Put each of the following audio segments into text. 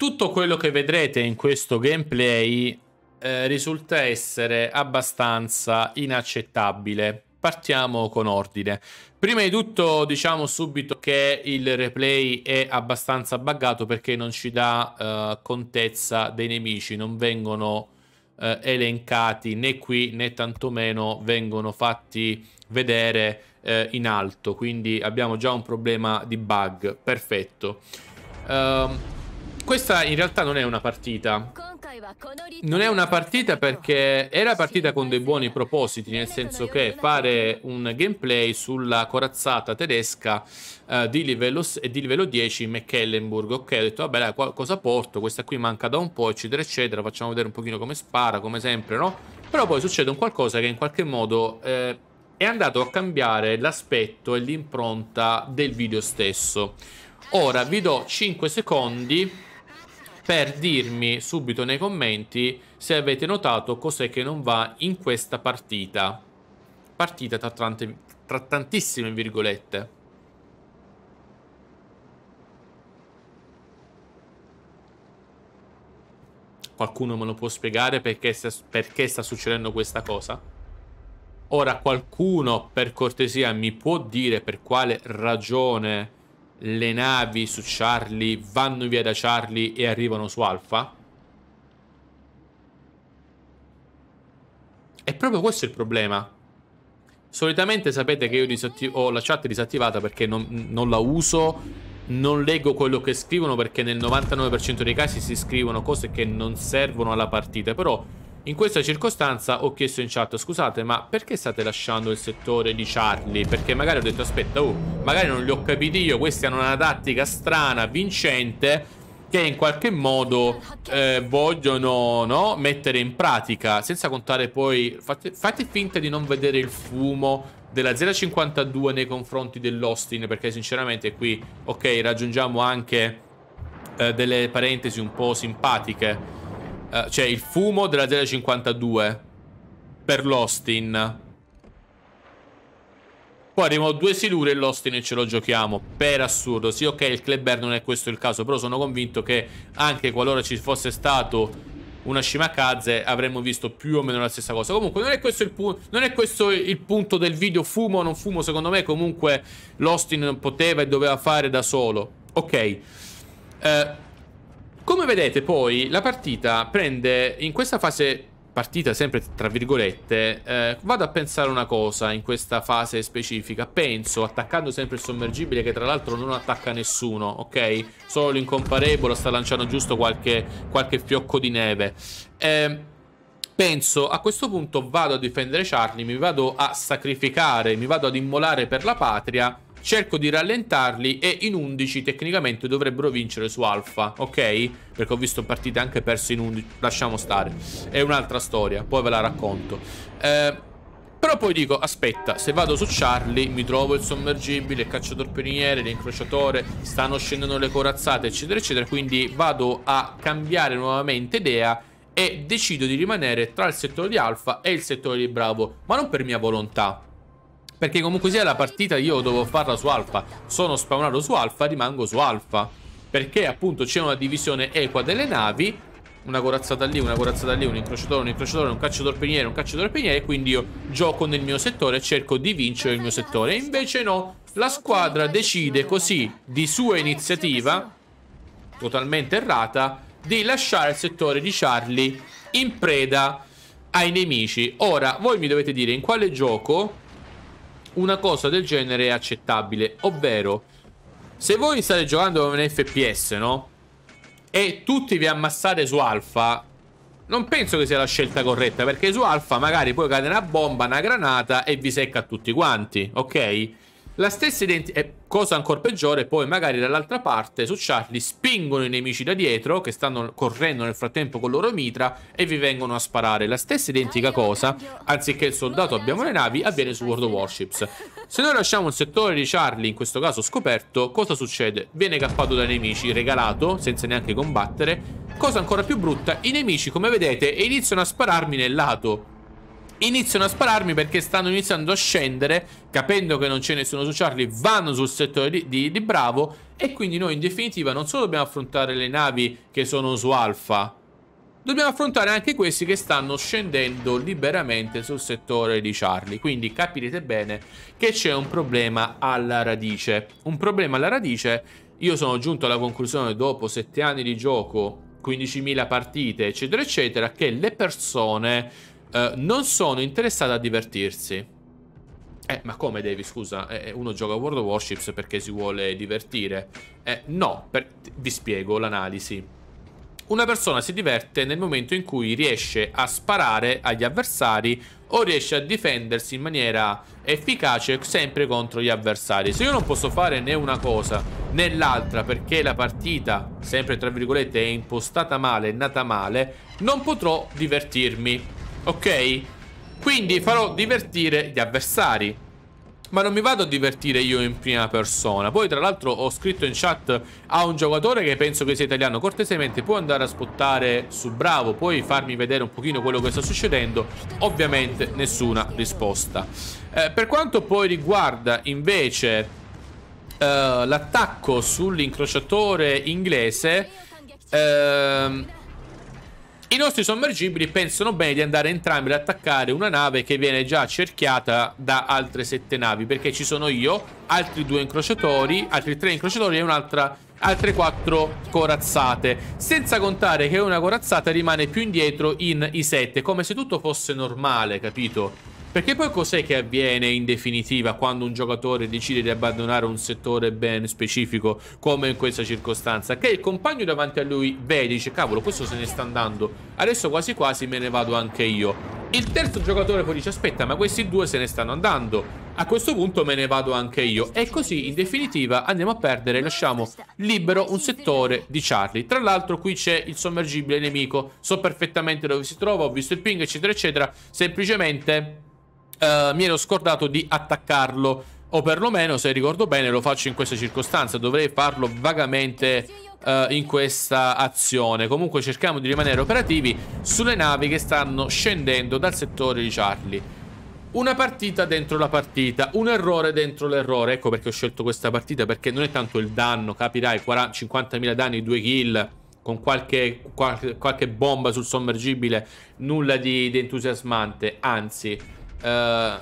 Tutto quello che vedrete in questo gameplay eh, risulta essere abbastanza inaccettabile. Partiamo con ordine. Prima di tutto diciamo subito che il replay è abbastanza buggato perché non ci dà eh, contezza dei nemici, non vengono eh, elencati né qui né tantomeno vengono fatti vedere eh, in alto, quindi abbiamo già un problema di bug. Perfetto. Um, questa in realtà non è una partita. Non è una partita perché era partita con dei buoni propositi, nel senso che fare un gameplay sulla corazzata tedesca uh, di, livello, di, livello, 10 Mecklenburg. Ok, ho detto, vabbè, là, cosa porto? Questa qui manca da un po', eccetera, eccetera. Facciamo vedere un pochino come spara, come sempre, no? Però poi succede un qualcosa che in qualche modo... Eh, è andato a cambiare l'aspetto e l'impronta del video stesso. Ora vi do 5 secondi per dirmi subito nei commenti se avete notato cos'è che non va in questa partita. Partita tra, tante, tra tantissime virgolette. Qualcuno me lo può spiegare perché, perché sta succedendo questa cosa? Ora qualcuno per cortesia mi può dire per quale ragione le navi su Charlie vanno via da Charlie e arrivano su Alpha? È proprio questo il problema. Solitamente sapete che io ho la chat disattivata perché non, non, la uso, non leggo quello che scrivono perché nel 99% dei casi si scrivono cose che non servono alla partita, però in questa circostanza ho chiesto in chat scusate ma perché state lasciando il settore di Charlie? Perché magari ho detto aspetta oh, magari non li ho capiti io, questi hanno una tattica strana, vincente che in qualche modo eh, vogliono no, mettere in pratica, senza contare poi, fate, fate finta di non vedere il fumo della 0,52 nei confronti dell'Austin, perché sinceramente qui, ok, raggiungiamo anche eh, delle parentesi un po' simpatiche, Uh, cioè il fumo della Z52 per l'Austin. Poi arrivano due silure e l'Austin ce lo giochiamo. Per assurdo. Sì, ok, il club non è questo il caso, però sono convinto che anche qualora ci fosse stato una Shimakaze avremmo visto più o meno la stessa cosa. Comunque non è questo il, pu non è questo il punto del video, fumo o non fumo, secondo me comunque l'Austin poteva e doveva fare da solo. Ok. Eh, come vedete poi la partita prende in questa fase partita sempre tra virgolette eh, vado a pensare una cosa in questa fase specifica penso attaccando sempre il sommergibile che tra l'altro non attacca nessuno ok solo l'incomparevole sta lanciando giusto qualche, qualche fiocco di neve eh, penso a questo punto vado a difendere Charlie mi vado a sacrificare mi vado ad immolare per la patria cerco di rallentarli e in 11 tecnicamente dovrebbero vincere su Alfa, ok? Perché ho visto partite anche perse in 11, lasciamo stare, è un'altra storia, poi ve la racconto. Eh, però poi dico, aspetta, se vado su Charlie mi trovo il sommergibile, il cacciatorpioniere, l'incrociatore, stanno scendendo le corazzate, eccetera, eccetera, quindi vado a cambiare nuovamente idea e decido di rimanere tra il settore di Alfa e il settore di Bravo, ma non per mia volontà, perché comunque sia la partita io devo farla su alfa. Sono spawnato su alfa, rimango su alfa. Perché appunto c'è una divisione equa delle navi. Una corazzata lì, una corazzata lì, un incrociatore, un incrociatore, un cacciatorpiniere, un cacciatorpiniere. Quindi io gioco nel mio settore e cerco di vincere il mio settore. E Invece no, la squadra decide così, di sua iniziativa, totalmente errata, di lasciare il settore di Charlie in preda ai nemici. Ora, voi mi dovete dire in quale gioco una cosa del genere è accettabile. Ovvero, se voi state giocando con un FPS, no? E tutti vi ammassate su Alpha, non penso che sia la scelta corretta, perché su Alpha magari poi cade una bomba, una granata e vi secca tutti quanti, ok? La stessa identica... Cosa ancora peggiore, poi magari dall'altra parte su Charlie spingono i nemici da dietro che stanno correndo nel frattempo con loro mitra e vi vengono a sparare. La stessa identica cosa, anziché il soldato abbiamo le navi, avviene su World of Warships. Se noi lasciamo il settore di Charlie, in questo caso scoperto, cosa succede? Viene cappato dai nemici, regalato, senza neanche combattere. Cosa ancora più brutta, i nemici come vedete iniziano a spararmi nel lato iniziano a spararmi perché stanno iniziando a scendere, capendo che non c'è nessuno su Charlie, vanno sul settore di, di, di, Bravo e quindi noi in definitiva non solo dobbiamo affrontare le navi che sono su Alfa, dobbiamo affrontare anche questi che stanno scendendo liberamente sul settore di Charlie. Quindi capirete bene che c'è un problema alla radice. Un problema alla radice, io sono giunto alla conclusione dopo 7 anni di gioco, 15.000 partite, eccetera, eccetera, che le persone eh, non sono interessato a divertirsi. Eh, ma come devi, scusa? Eh, eh, uno gioca World of Warships perché si vuole divertire. Eh, no, per... vi spiego l'analisi. Una persona si diverte nel momento in cui riesce a sparare agli avversari o riesce a difendersi in maniera efficace sempre contro gli avversari. Se io non posso fare né una cosa né l'altra perché la partita, sempre tra virgolette, è impostata male, è nata male, non potrò divertirmi ok? Quindi farò divertire gli avversari ma non mi vado a divertire io in prima persona. Poi, tra l'altro, ho scritto in chat a un giocatore che penso che sia italiano. Cortesemente può andare a spottare su Bravo, puoi farmi vedere un pochino quello che sta succedendo. Ovviamente nessuna risposta. Eh, per quanto poi riguarda invece eh, l'attacco sull'incrociatore inglese, ehm i nostri sommergibili pensano bene di andare entrambi ad attaccare una nave che viene già cerchiata da altre sette navi, perché ci sono io, altri due incrociatori, altri tre incrociatori e un'altra altre quattro corazzate senza contare che una corazzata rimane più indietro in i 7 come se tutto fosse normale capito perché poi cos'è che avviene in definitiva quando un giocatore decide di abbandonare un settore ben specifico, come in questa circostanza? Che il compagno davanti a lui vede, dice cavolo, questo se ne sta andando, adesso quasi quasi me ne vado anche io. Il terzo giocatore poi dice aspetta, ma questi due se ne stanno andando, a questo punto me ne vado anche io. E così in definitiva andiamo a perdere e lasciamo libero un settore di Charlie. Tra l'altro qui c'è il sommergibile nemico, so perfettamente dove si trova, ho visto il ping eccetera eccetera, semplicemente eh, mi ero scordato di attaccarlo. O perlomeno, se ricordo bene, lo faccio in questa circostanza. Dovrei farlo vagamente eh, in questa azione. Comunque cerchiamo di rimanere operativi sulle navi che stanno scendendo dal settore di Charlie. Una partita dentro la partita, un errore dentro l'errore. Ecco perché ho scelto questa partita, perché non è tanto il danno, capirai, 50.000 danni, 2 kill, con qualche, qualche, qualche bomba sul sommergibile, nulla di, di entusiasmante, anzi... Eh,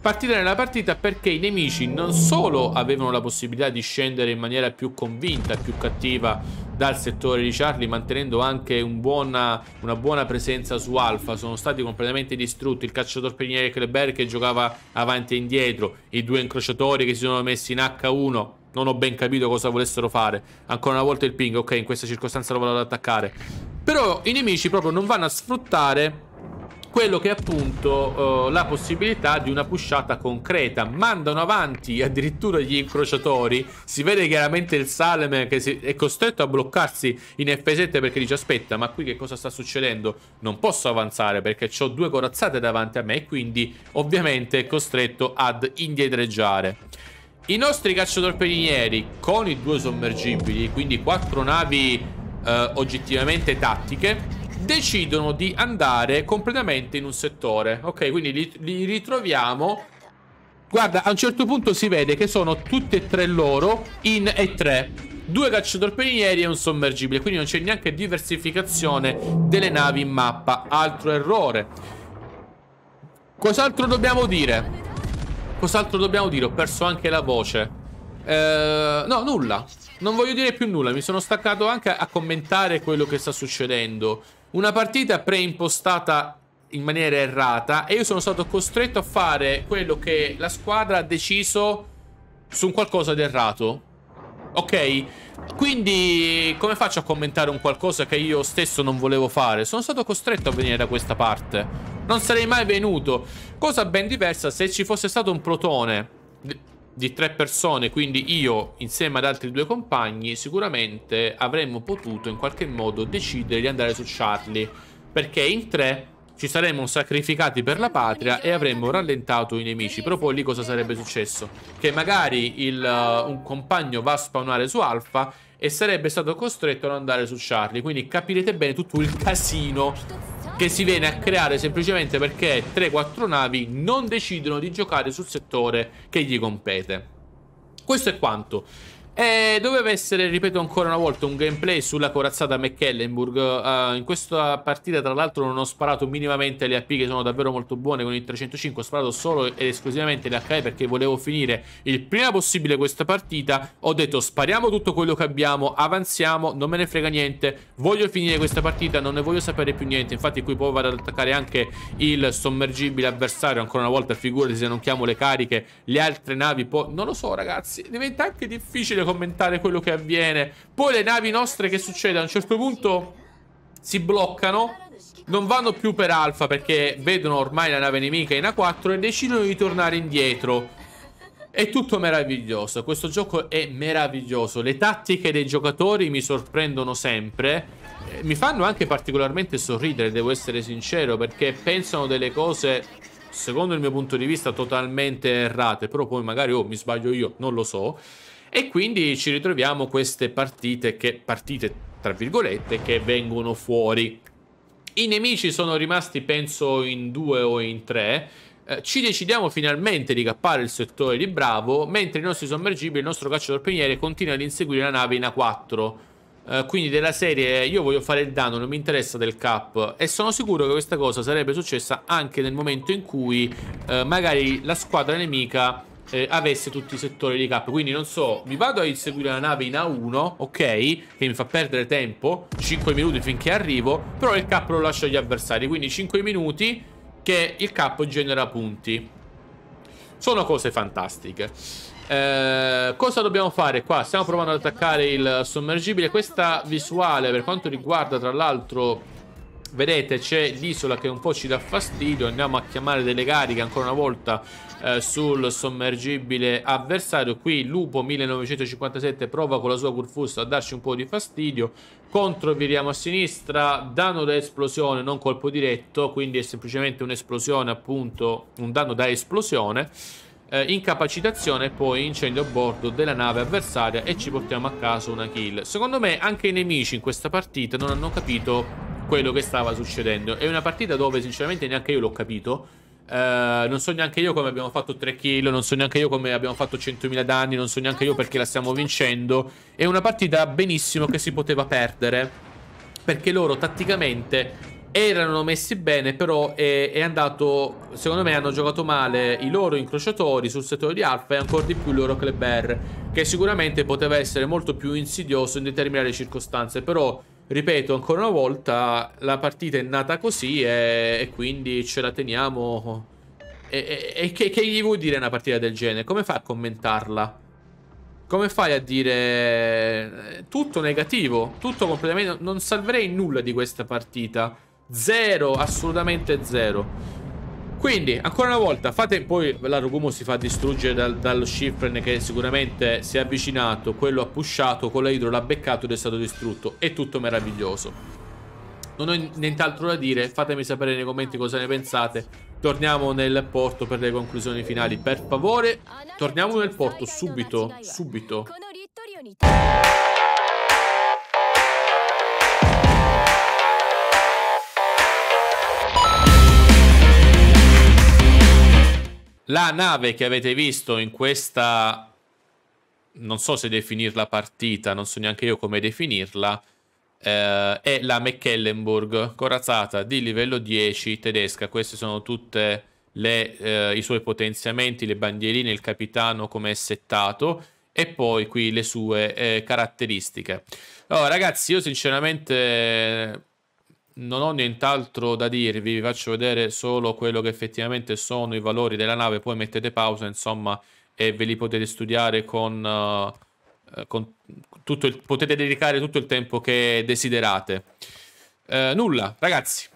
partire nella partita perché i nemici non solo avevano la possibilità di scendere in maniera più convinta, più cattiva dal settore di Charlie, mantenendo anche un buona, una buona presenza su Alfa, sono stati completamente distrutti. Il cacciatore piniere Kleber che giocava avanti e indietro, i due incrociatori che si sono messi in H1 non ho ben capito cosa volessero fare. Ancora una volta il ping, ok, in questa circostanza lo vado ad attaccare. Però i nemici proprio non vanno a sfruttare quello che è appunto uh, la possibilità di una pushata concreta. Mandano avanti addirittura gli incrociatori. Si vede chiaramente il Salem che si- è costretto a bloccarsi in F7 perché dice aspetta ma qui che cosa sta succedendo? Non posso avanzare perché ho due corazzate davanti a me e quindi ovviamente è costretto ad indietreggiare. I nostri cacciatorpedinieri con i due sommergibili, quindi quattro navi uh, oggettivamente tattiche decidono di andare completamente in un settore. Ok, quindi li, li ritroviamo Guarda, a un certo punto si vede che sono tutti e tre loro in e 3 Due cacciatorpedinieri e un sommergibile, quindi non c'è neanche diversificazione delle navi in mappa. Altro errore. Cos'altro dobbiamo dire? Cos'altro dobbiamo dire? Ho perso anche la voce. Eh, no, nulla. Non voglio dire più nulla. Mi sono staccato anche a commentare quello che sta succedendo. Una partita preimpostata in maniera errata e io sono stato costretto a fare quello che la squadra ha deciso su un qualcosa di errato. Ok, quindi come faccio a commentare un qualcosa che io stesso non volevo fare? Sono stato costretto a venire da questa parte. Non sarei mai venuto. Cosa ben diversa se ci fosse stato un protone di tre persone, quindi io insieme ad altri due compagni, sicuramente avremmo potuto in qualche modo decidere di andare su Charlie, perché in tre ci saremmo sacrificati per la patria e avremmo rallentato i nemici. Però poi lì cosa sarebbe successo? Che magari il, uh, un compagno va a spawnare su Alpha e sarebbe stato costretto ad andare su Charlie. Quindi capirete bene tutto il casino che si viene a creare semplicemente perché 3-4 navi non decidono di giocare sul settore che gli compete. Questo è quanto. E eh, doveva essere, ripeto ancora una volta, un gameplay sulla corazzata Mecklenburg. Uh, in questa partita, tra l'altro, non ho sparato minimamente le AP che sono davvero molto buone con il 305. Ho sparato solo ed esclusivamente le HE perché volevo finire il prima possibile questa partita. Ho detto spariamo tutto quello che abbiamo, avanziamo, non me ne frega niente. Voglio finire questa partita, non ne voglio sapere più niente. Infatti qui poi vado ad attaccare anche il sommergibile avversario. Ancora una volta, figurati se non chiamo le cariche, le altre navi. Poi... Non lo so ragazzi, diventa anche difficile difficile commentare quello che avviene. Poi le navi nostre che succede? A un certo punto si bloccano. Non vanno più per Alfa perché vedono ormai la nave nemica in A4 e decidono di tornare indietro. È tutto meraviglioso, questo gioco è meraviglioso. Le tattiche dei giocatori mi sorprendono sempre. Eh, mi fanno anche particolarmente sorridere, devo essere sincero, perché pensano delle cose secondo il mio punto di vista, totalmente errate, però poi magari oh, mi sbaglio io, non lo so. E quindi ci ritroviamo queste partite che, partite tra virgolette, che vengono fuori. I nemici sono rimasti, penso, in due o in tre. Eh, ci decidiamo finalmente di cappare il settore di Bravo, mentre i nostri sommergibili, il nostro cacciatore continua ad inseguire la nave in A4 eh, quindi della serie io voglio fare il danno, non mi interessa del cap e sono sicuro che questa cosa sarebbe successa anche nel momento in cui uh, magari la squadra nemica eh, avesse tutti i settori di cap quindi non so, mi vado a inseguire la nave in A1 ok, che mi fa perdere tempo 5 minuti finché arrivo però il cap lo lascio agli avversari quindi 5 minuti che il cap genera punti sono cose fantastiche eh, cosa dobbiamo fare qua? Stiamo provando ad attaccare il sommergibile. Questa visuale, per quanto riguarda, tra l'altro... Vedete c'è l'isola che un po' ci dà fastidio Andiamo a chiamare delle cariche ancora una volta eh, sul sommergibile avversario Qui Lupo 1957 prova con la sua Curfusso a darci un po' di fastidio Contro viriamo a sinistra Danno da esplosione, non colpo diretto Quindi è semplicemente un'esplosione appunto Un danno da esplosione eh, incapacitazione e poi incendio a bordo della nave avversaria e ci portiamo a casa una kill. Secondo me anche i nemici in questa partita non hanno capito quello che stava succedendo. È una partita dove sinceramente neanche io l'ho capito. Eh, non so neanche io come abbiamo fatto 3 kill, non so neanche io come abbiamo fatto 100.000 danni, non so neanche io perché la stiamo vincendo. È una partita benissimo che si poteva perdere perché loro tatticamente erano messi bene, però è, è, andato. Secondo me hanno giocato male i loro incrociatori sul settore di Alfa e ancora di più il loro Kleber, che sicuramente poteva essere molto più insidioso in determinate circostanze. Però, ripeto, ancora una volta la partita è nata così e, e quindi ce la teniamo. E, e, e che, che gli vuoi dire una partita del genere? Come fai a commentarla? Come fai a dire eh, tutto negativo? Tutto completamente. Non salverei nulla di questa partita. Zero, assolutamente zero. Quindi, ancora una volta, fate poi la l'Arugumo si fa distruggere dal, dallo Shifren che sicuramente si è avvicinato, quello ha pushato, con l'Hydro l'ha beccato ed è stato distrutto. È tutto meraviglioso. Non ho nient'altro da dire, fatemi sapere nei commenti cosa ne pensate. Torniamo nel porto per le conclusioni finali, per favore. Torniamo nel porto subito, subito. La nave che avete visto in questa... Non so se definirla partita, non so neanche io come definirla. Eh, è la Mecklenburg, corazzata di livello 10 tedesca. Queste sono tutte le, eh, i suoi potenziamenti, le bandierine, il capitano come è settato e poi qui le sue eh, caratteristiche. Allora, oh, ragazzi, io sinceramente non ho nient'altro da dirvi, vi faccio vedere solo quello che effettivamente sono i valori della nave, poi mettete pausa, insomma, e ve li potete studiare con... Uh, con tutto il, potete dedicare tutto il tempo che desiderate. Eh, nulla, ragazzi.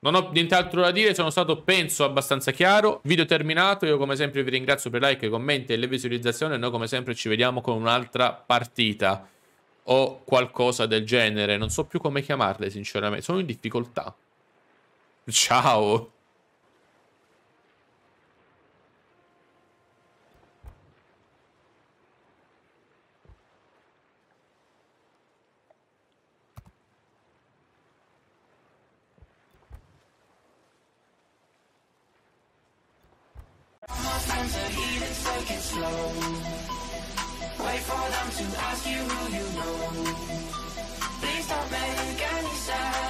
Non ho nient'altro da dire, sono stato penso abbastanza chiaro. Video terminato, io come sempre vi ringrazio per like, i commenti e le visualizzazioni. e Noi come sempre ci vediamo con un'altra partita o qualcosa del genere. Non so più come chiamarle, sinceramente. Sono in difficoltà. Ciao. Almost slow Wait for them to ask you who you know. Please don't make any sound.